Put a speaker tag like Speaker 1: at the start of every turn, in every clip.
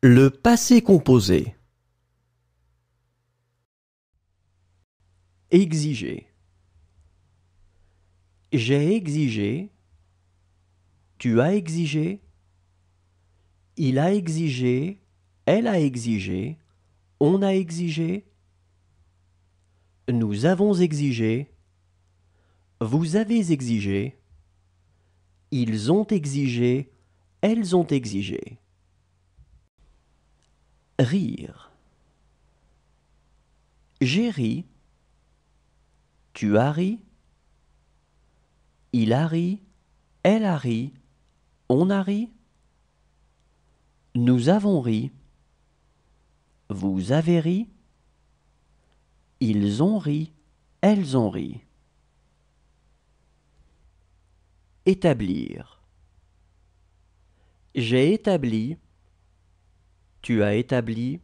Speaker 1: Le passé composé. Exiger. J'ai exigé. Tu as exigé. Il a exigé. Elle a exigé. On a exigé. Nous avons exigé. Vous avez exigé. Ils ont exigé. Elles ont exigé. Rire. J'ai ri. Tu as ri. Il a ri. Elle a ri. On a ri. Nous avons ri. Vous avez ri. Ils ont ri. Elles ont ri. Établir. J'ai établi tu as établi,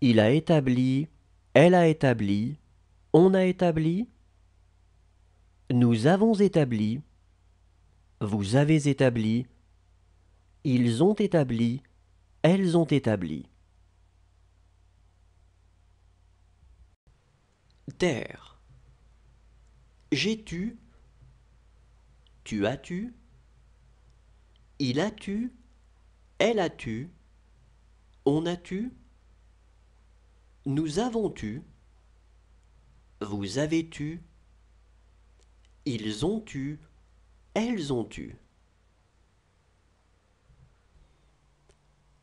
Speaker 1: il a établi, elle a établi, on a établi, nous avons établi, vous avez établi, ils ont établi, elles ont établi. Terre. J'ai tu, tu as tu, il a tu, elle a tu, on a tu, nous avons tu, vous avez tu, ils ont tu, elles ont tu.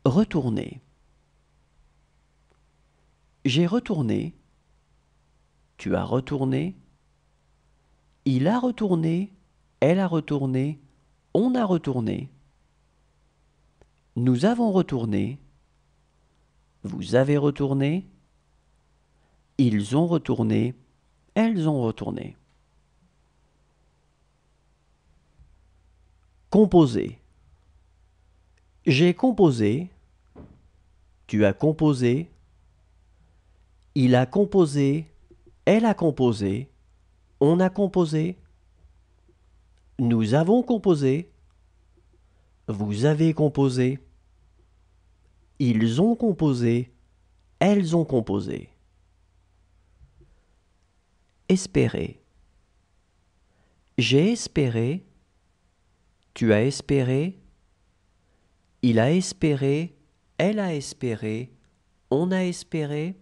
Speaker 1: Retourner. J'ai retourné, tu as retourné, il a retourné, elle a retourné, on a retourné. Nous avons retourné, vous avez retourné. Ils ont retourné. Elles ont retourné. Composer. J'ai composé. Tu as composé. Il a composé. Elle a composé. On a composé. Nous avons composé. Vous avez composé. Ils ont composé. Elles ont composé. Espérer. J'ai espéré. Tu as espéré. Il a espéré. Elle a espéré. On a espéré.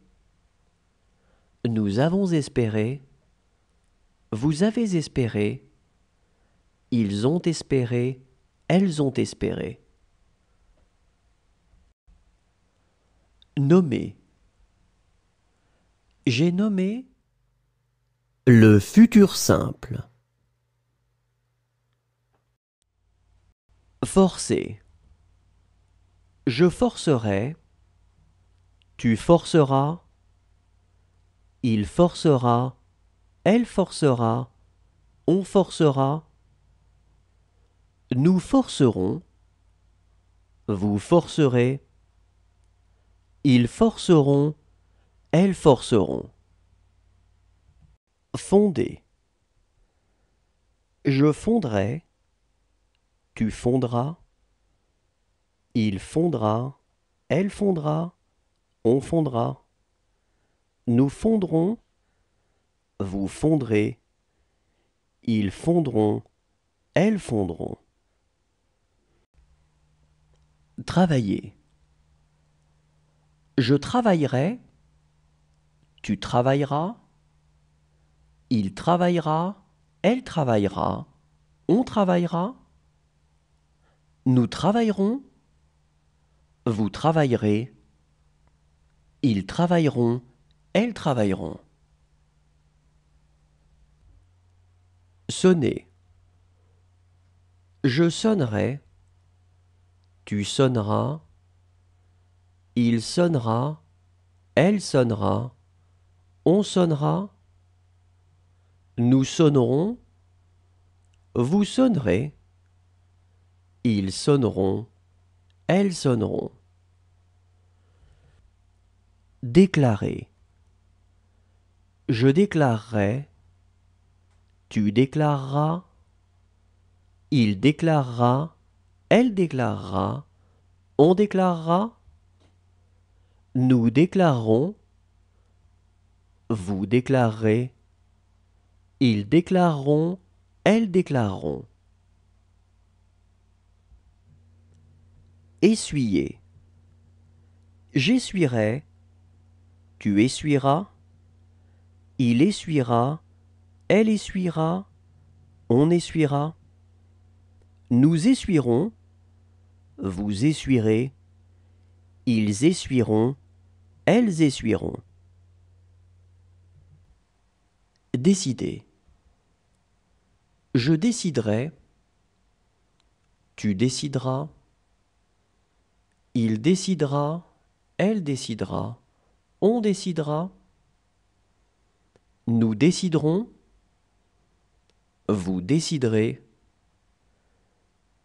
Speaker 1: Nous avons espéré. Vous avez espéré. Ils ont espéré. Elles ont espéré. Nommé. J'ai nommé le futur simple. Forcer. Je forcerai. Tu forceras. Il forcera. Elle forcera. On forcera. Nous forcerons. Vous forcerez. Ils forceront, elles forceront. Fonder. Je fondrai, tu fondras, il fondra, elle fondra, on fondra. Nous fondrons, vous fondrez, ils fondront, elles fondront. Travailler. Je travaillerai, tu travailleras, il travaillera, elle travaillera, on travaillera, nous travaillerons, vous travaillerez, ils travailleront, elles travailleront. Sonner. Je sonnerai, tu sonneras, il sonnera, elle sonnera, on sonnera, nous sonnerons, vous sonnerez, ils sonneront, elles sonneront. Déclarer. Je déclarerai, tu déclareras, il déclarera, elle déclarera, on déclarera, nous déclarons, vous déclarerez, ils déclareront, elles déclareront. Essuyer. J'essuierai, tu essuieras, il essuiera, elle essuiera, on essuiera. Nous essuierons, vous essuierez, ils essuieront, elles essuieront. Décider. Je déciderai. Tu décideras. Il décidera. Elle décidera. On décidera. Nous déciderons. Vous déciderez.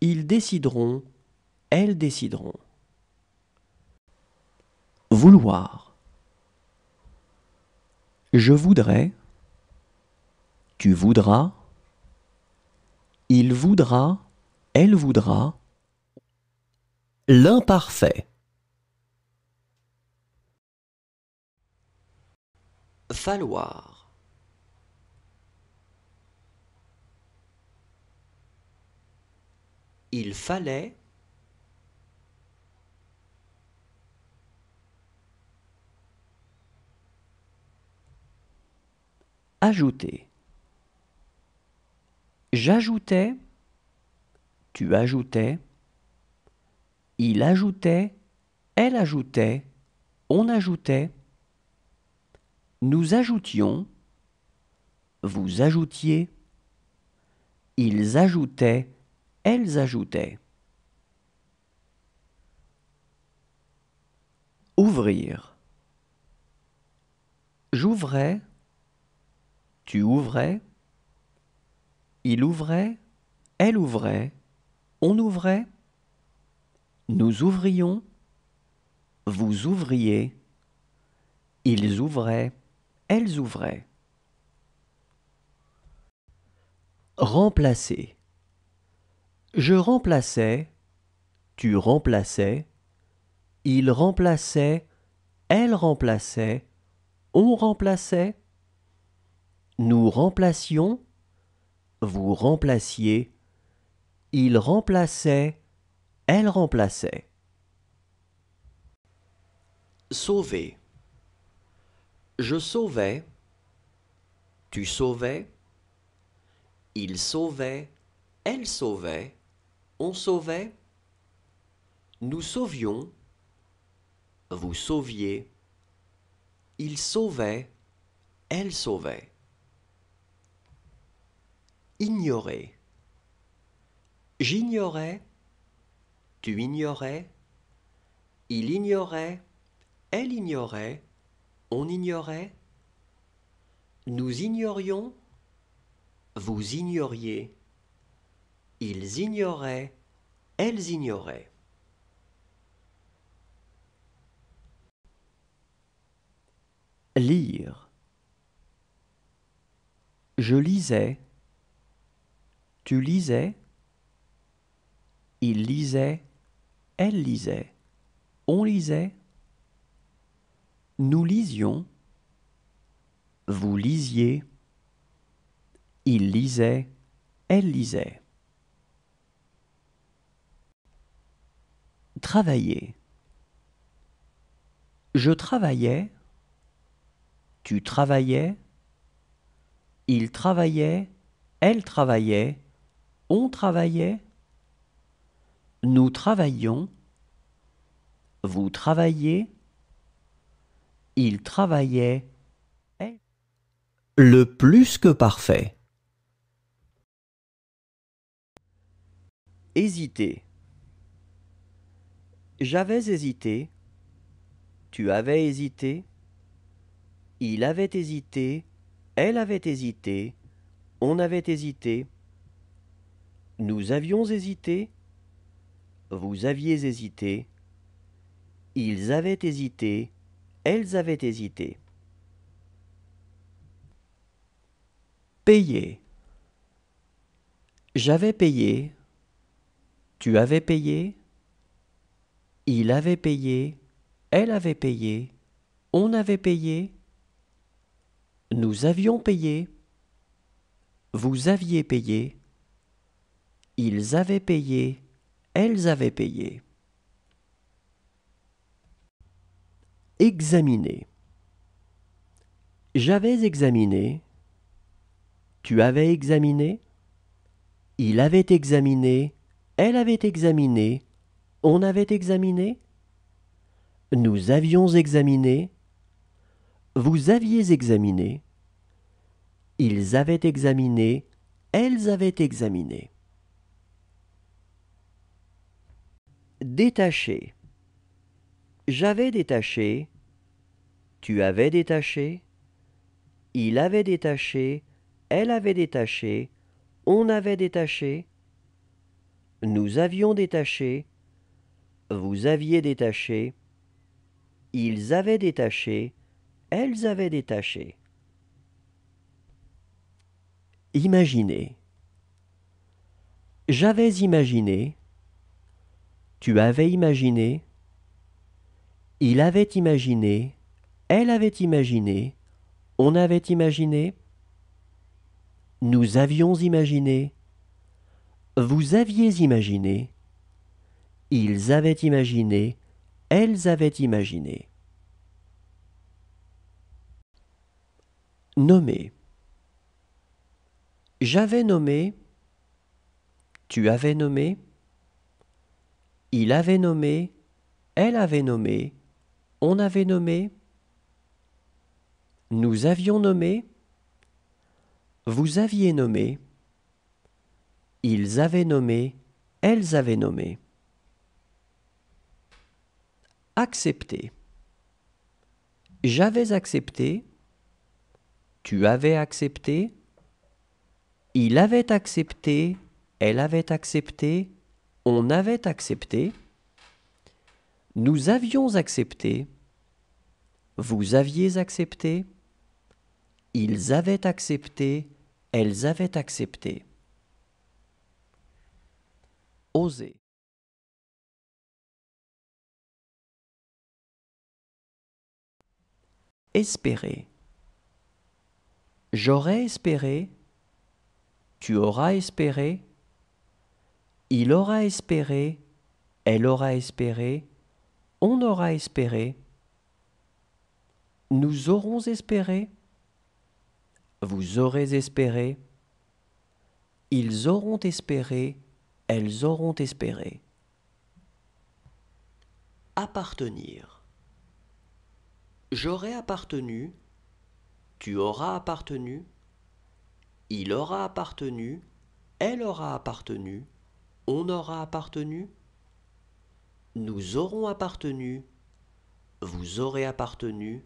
Speaker 1: Ils décideront. Elles décideront. Vouloir. Je voudrais. Tu voudras. Il voudra. Elle voudra. L'imparfait. Falloir. Il fallait. ajouter. J'ajoutais, tu ajoutais, il ajoutait, elle ajoutait, on ajoutait, nous ajoutions, vous ajoutiez, ils ajoutaient, elles ajoutaient. Ouvrir. J'ouvrais, tu ouvrais, il ouvrait, elle ouvrait, on ouvrait, nous ouvrions, vous ouvriez, ils ouvraient, elles ouvraient. Remplacer. Je remplaçais, tu remplaçais, il remplaçait, elle remplaçait, on remplaçait, nous remplacions, vous remplaciez, il remplaçait, elle remplaçait. Sauver. Je sauvais, tu sauvais, il sauvait, elle sauvait, on sauvait, nous sauvions, vous sauviez, il sauvait, elle sauvait ignorer. J'ignorais, tu ignorais, il ignorait, elle ignorait, on ignorait, nous ignorions, vous ignoriez, ils ignoraient, elles ignoraient. Lire. Je lisais. Tu lisais. Il lisait. Elle lisait. On lisait. Nous lisions. Vous lisiez. Il lisait. Elle lisait. Travailler. Je travaillais. Tu travaillais. Il travaillait. Elle travaillait. On travaillait. Nous travaillions. Vous travaillez. Il travaillait. Le plus que parfait. Hésiter. J'avais hésité. Tu avais hésité. Il avait hésité. Elle avait hésité. On avait hésité. Nous avions hésité, vous aviez hésité, ils avaient hésité, elles avaient hésité. Payer. J'avais payé, tu avais payé, il avait payé, elle avait payé, on avait payé, nous avions payé, vous aviez payé. Ils avaient payé, elles avaient payé. Examiner. J'avais examiné. Tu avais examiné. Il avait examiné. Elle avait examiné. On avait examiné. Nous avions examiné. Vous aviez examiné. Ils avaient examiné. Elles avaient examiné. Détaché. J'avais détaché. Tu avais détaché. Il avait détaché. Elle avait détaché. On avait détaché. Nous avions détaché. Vous aviez détaché. Ils avaient détaché. Elles avaient détaché. Imaginez. J'avais imaginé. Tu avais imaginé, il avait imaginé, elle avait imaginé, on avait imaginé, nous avions imaginé, vous aviez imaginé, ils avaient imaginé, elles avaient imaginé. Nommer. J'avais nommé, tu avais nommé, il avait nommé, elle avait nommé, on avait nommé, nous avions nommé, vous aviez nommé, ils avaient nommé, elles avaient nommé. Accepter. J'avais accepté, tu avais accepté, il avait accepté, elle avait accepté, on avait accepté, nous avions accepté, vous aviez accepté, ils avaient accepté, elles avaient accepté. Oser. Espérer. J'aurais espéré, tu auras espéré, il aura espéré, elle aura espéré, on aura espéré, nous aurons espéré, vous aurez espéré, ils auront espéré, elles auront espéré. Appartenir. J'aurai appartenu, tu auras appartenu, il aura appartenu, elle aura appartenu, on aura appartenu, nous aurons appartenu, vous aurez appartenu,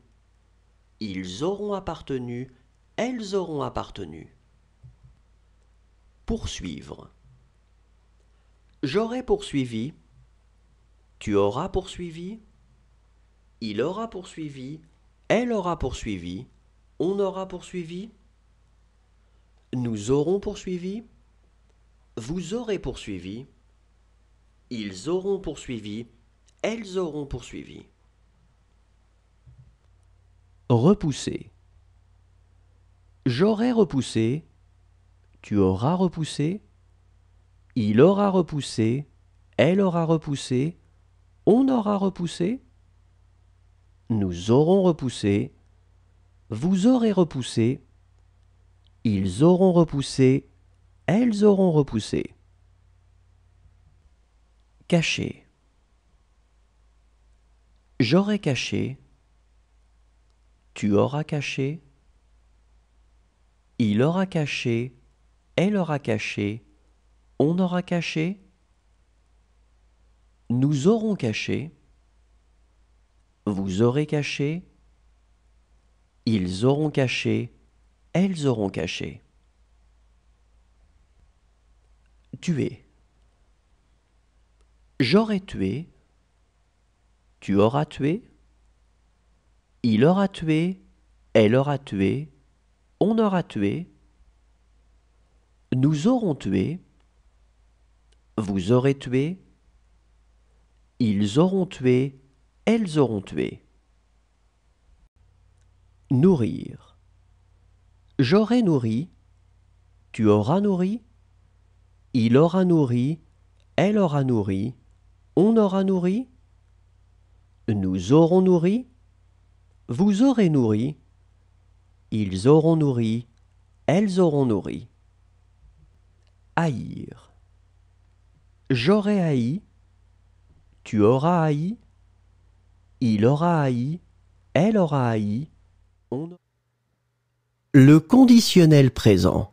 Speaker 1: ils auront appartenu, elles auront appartenu. Poursuivre. J'aurai poursuivi, tu auras poursuivi, il aura poursuivi, elle aura poursuivi, on aura poursuivi, nous aurons poursuivi, vous aurez poursuivi. Ils auront poursuivi. Elles auront poursuivi. Repousser. J'aurai repoussé. Tu auras repoussé. Il aura repoussé. Elle aura repoussé. On aura repoussé. Nous aurons repoussé. Vous aurez repoussé. Ils auront repoussé elles auront repoussé. Caché. J'aurai caché. Tu auras caché. Il aura caché. Elle aura caché. On aura caché. Nous aurons caché. Vous aurez caché. Ils auront caché. Elles auront caché. Tuer. J'aurais tué. Tu auras tué. Il aura tué. Elle aura tué. On aura tué. Nous aurons tué. Vous aurez tué. Ils auront tué. Elles auront tué. Nourrir. J'aurai nourri. Tu auras nourri. Il aura nourri, elle aura nourri, on aura nourri, nous aurons nourri, vous aurez nourri, ils auront nourri, elles auront nourri. Haïr. J'aurai haï, tu auras haï, il aura haï, elle aura haï, on... Le conditionnel présent.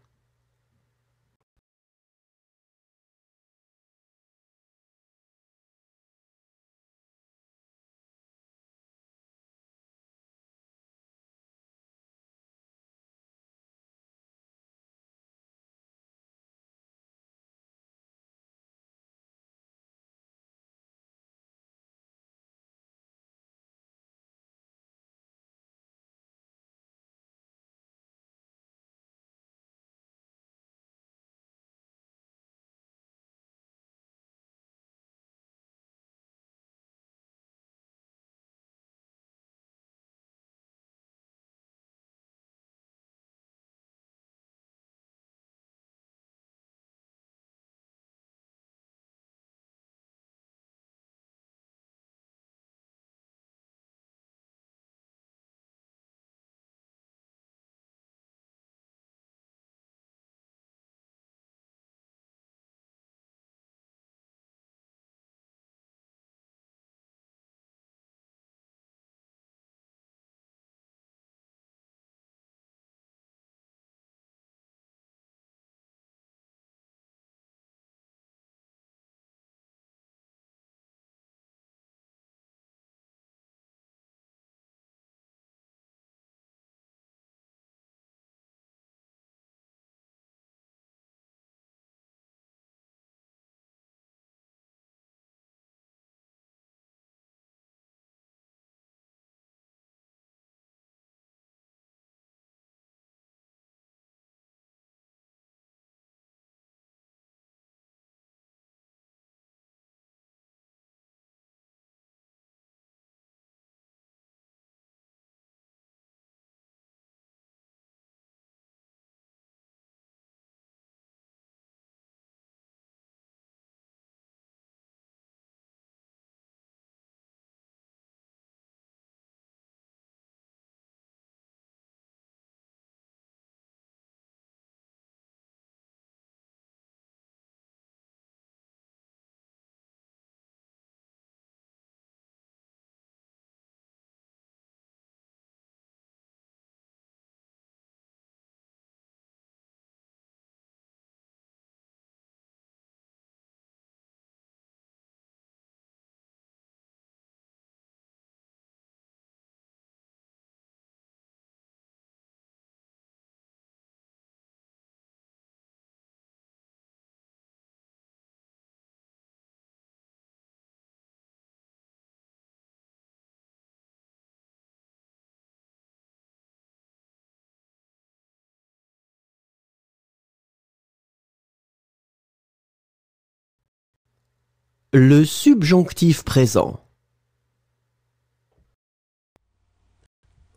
Speaker 1: Le subjonctif présent.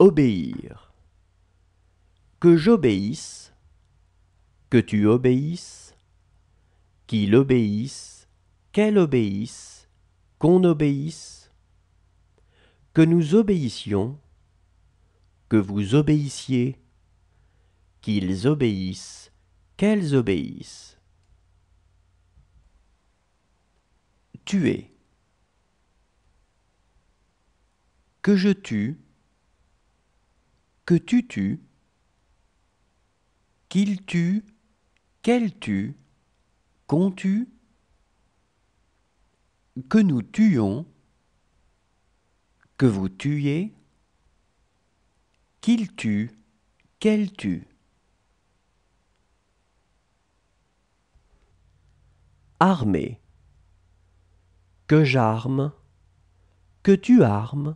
Speaker 1: Obéir. Que j'obéisse, que tu obéisses, qu'il obéisse, qu'elle obéisse, qu'on obéisse, que nous obéissions, que vous obéissiez, qu'ils obéissent, qu'elles obéissent. tuer. Que je tue, que tu tues, qu'il tue, qu'elle tue, qu'on tue, que nous tuions, que vous tuiez, qu'il tue, qu'elle tue. Armée que j'arme, que tu armes,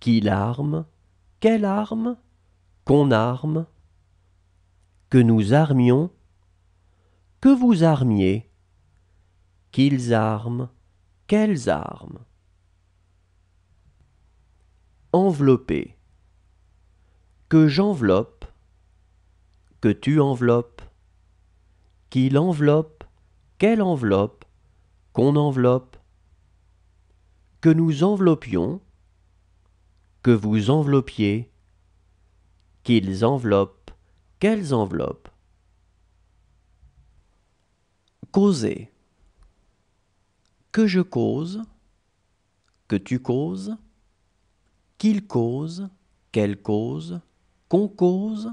Speaker 1: qu'il arme, quelle arme, qu'on arme, que nous armions, que vous armiez, qu'ils arment, quelles armes. Envelopper, que j'enveloppe, que tu enveloppes, qu'il enveloppe, quelle enveloppe, qu'on enveloppe, que nous enveloppions, que vous enveloppiez, qu'ils enveloppent, qu'elles enveloppent. Causer. Que je cause, que tu causes, qu'il cause, qu'elle cause, qu'on cause,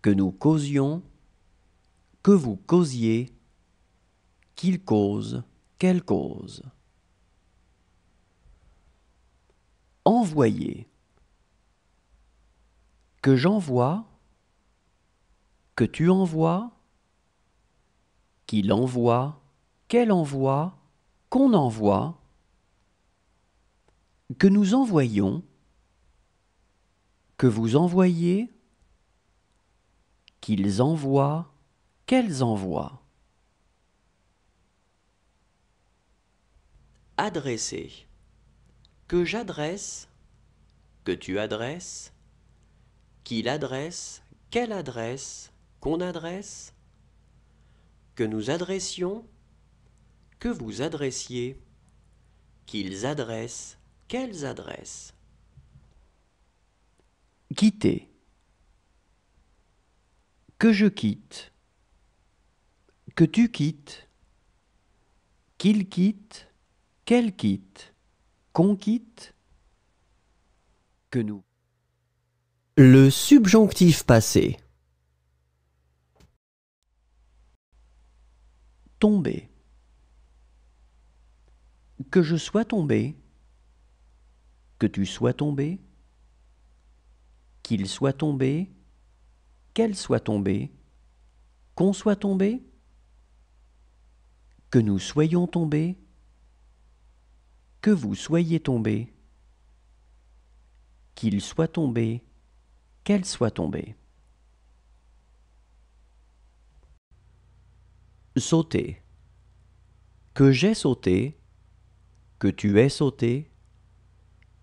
Speaker 1: que nous causions, que vous causiez, qu'il cause, quelle cause Envoyer. Que j'envoie, que tu envoies, qu'il envoie, qu'elle envoie, qu'on envoie, que nous envoyons, que vous envoyez, qu'ils envoient, qu'elles envoient. adresser, que j'adresse, que tu adresses, qu'il adresse, quelle adresse, qu'on adresse, que nous adressions, que vous adressiez, qu'ils adressent, quelles adresses. Quitter. Que je quitte, que tu quittes, qu'il quitte, qu'elle quitte Qu'on quitte Que nous. Le subjonctif passé. Tomber. Que je sois tombé. Que tu sois tombé. Qu'il soit tombé. Qu'elle soit tombée. Qu'on soit tombé. Que nous soyons tombés que vous soyez tombé, qu'il soit tombé, qu'elle soit tombée. Sauter. Que j'ai sauté, que tu aies sauté,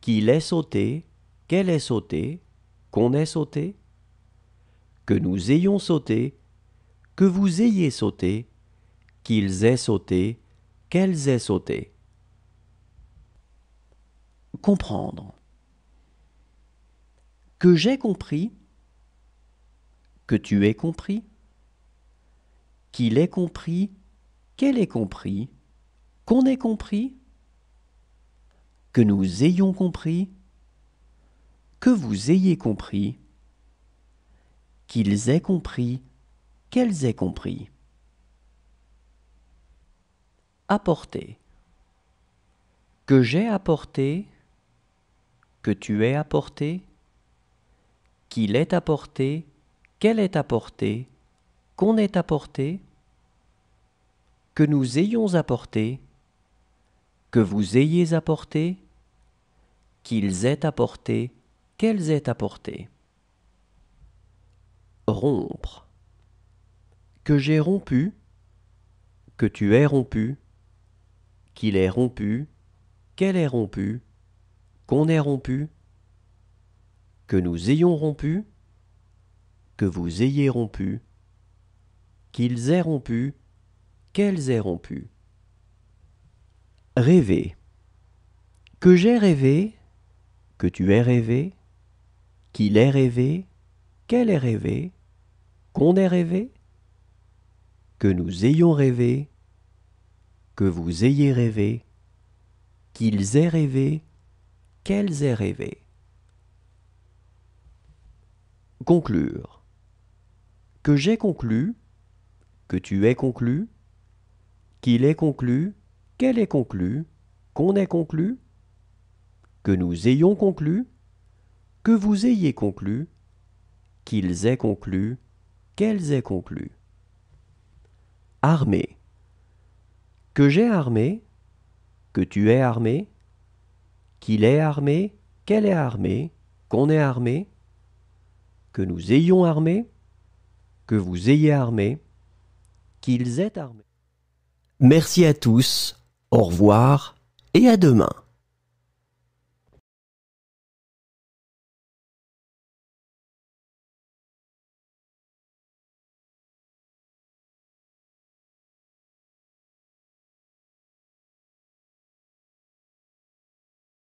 Speaker 1: qu'il ait sauté, qu'elle ait sauté, qu'on ait sauté, que nous ayons sauté, que vous ayez sauté, qu'ils aient sauté, qu'elles aient sauté comprendre que j'ai compris, que tu es compris, qu'il ait compris, qu'elle ait compris, qu'on ait compris, que nous ayons compris, que vous ayez compris, qu'ils aient compris, qu'elles aient compris. Apporter. Que j'ai apporté, que tu es apporté, qu'il est apporté, qu'elle est apportée, qu'on ait apporté, que nous ayons apporté, que vous ayez apporté, qu'ils aient apporté, qu'elles aient apporté. Rompre. Que j'ai rompu, que tu aies rompu, qu'il ait rompu, qu'elle ait rompu, qu'on ait rompu, que nous ayons rompu, que vous ayez rompu, qu'ils aient rompu, qu'elles aient rompu. Rêver. Que j'ai rêvé, que tu aies rêvé, qu'il ait rêvé, qu'elle ait rêvé, qu'on ait rêvé, que nous ayons rêvé, que vous ayez rêvé, qu'ils aient rêvé, qu'elles aient rêvé. Conclure. Que j'ai conclu, que tu aies conclu, qu'il ait conclu, qu'elle ait conclu, qu'on ait conclu, que nous ayons conclu, que vous ayez conclu, qu'ils aient conclu, qu'elles aient conclu. Armée. Que j'ai armé, que tu aies armé, qu'il est armé, qu'elle est armée, qu'on est armé, que nous ayons armé, que vous ayez armé, qu'ils aient armé. Merci à tous, au revoir et à demain.